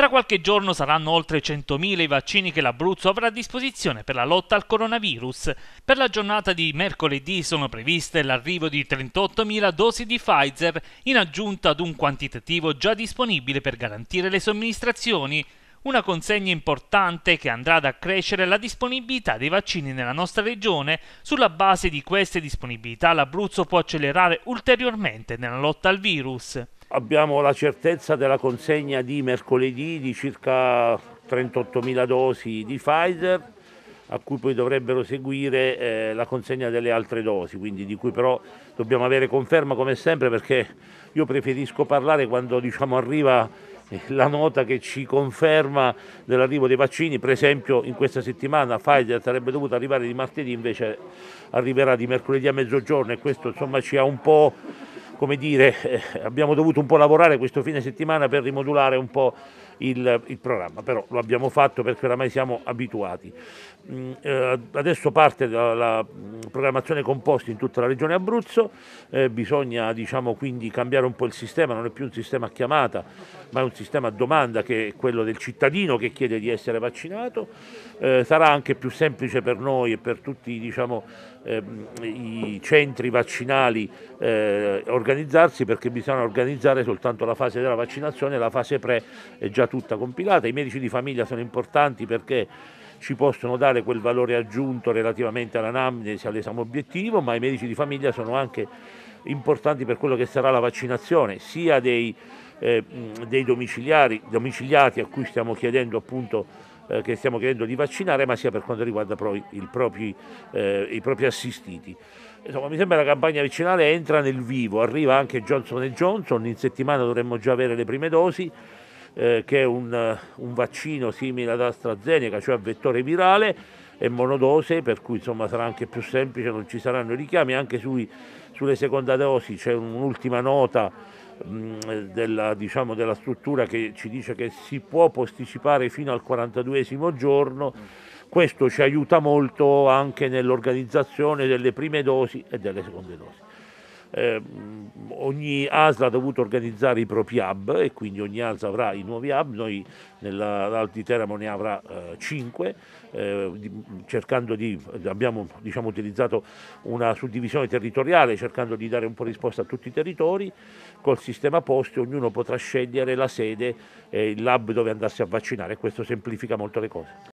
Tra qualche giorno saranno oltre 100.000 i vaccini che l'Abruzzo avrà a disposizione per la lotta al coronavirus. Per la giornata di mercoledì sono previste l'arrivo di 38.000 dosi di Pfizer in aggiunta ad un quantitativo già disponibile per garantire le somministrazioni. Una consegna importante che andrà ad accrescere la disponibilità dei vaccini nella nostra regione. Sulla base di queste disponibilità l'Abruzzo può accelerare ulteriormente nella lotta al virus abbiamo la certezza della consegna di mercoledì di circa 38.000 dosi di Pfizer, a cui poi dovrebbero seguire eh, la consegna delle altre dosi, quindi di cui però dobbiamo avere conferma come sempre perché io preferisco parlare quando diciamo, arriva eh, la nota che ci conferma dell'arrivo dei vaccini, per esempio in questa settimana Pfizer sarebbe dovuto arrivare di martedì, invece arriverà di mercoledì a mezzogiorno e questo insomma ci ha un po' come dire, eh, abbiamo dovuto un po' lavorare questo fine settimana per rimodulare un po' il, il programma, però lo abbiamo fatto perché oramai siamo abituati. Mm, eh, adesso parte la, la, programmazione composta in tutta la regione Abruzzo, eh, bisogna diciamo, quindi cambiare un po' il sistema, non è più un sistema a chiamata, ma è un sistema a domanda che è quello del cittadino che chiede di essere vaccinato. Eh, sarà anche più semplice per noi e per tutti diciamo, ehm, i centri vaccinali eh, organizzarsi perché bisogna organizzare soltanto la fase della vaccinazione, la fase pre è già tutta compilata. I medici di famiglia sono importanti perché ci possono dare quel valore aggiunto relativamente all'anamnesi, all'esame obiettivo, ma i medici di famiglia sono anche importanti per quello che sarà la vaccinazione, sia dei eh, dei domiciliati a cui stiamo chiedendo appunto eh, che stiamo chiedendo di vaccinare, ma sia per quanto riguarda poi propri, eh, i propri assistiti. Insomma, mi sembra la campagna vaccinale entra nel vivo, arriva anche Johnson Johnson, in settimana dovremmo già avere le prime dosi, eh, che è un, un vaccino simile ad AstraZeneca, cioè a vettore virale, e monodose, per cui insomma sarà anche più semplice, non ci saranno richiami, anche sui, sulle seconde dosi c'è un'ultima nota della, diciamo, della, struttura che ci dice che si può posticipare fino al 42 giorno. Questo ci aiuta molto anche nell'organizzazione delle prime dosi e delle seconde dosi. Eh, ogni ASL ha dovuto organizzare i propri hub e quindi ogni ASL avrà i nuovi hub, noi nell'Alti Teramo ne avrà eh, 5, eh, cercando di, abbiamo diciamo, utilizzato una suddivisione territoriale cercando di dare un po' risposta a tutti i territori, col sistema post ognuno potrà scegliere la sede e il lab dove andarsi a vaccinare, questo semplifica molto le cose.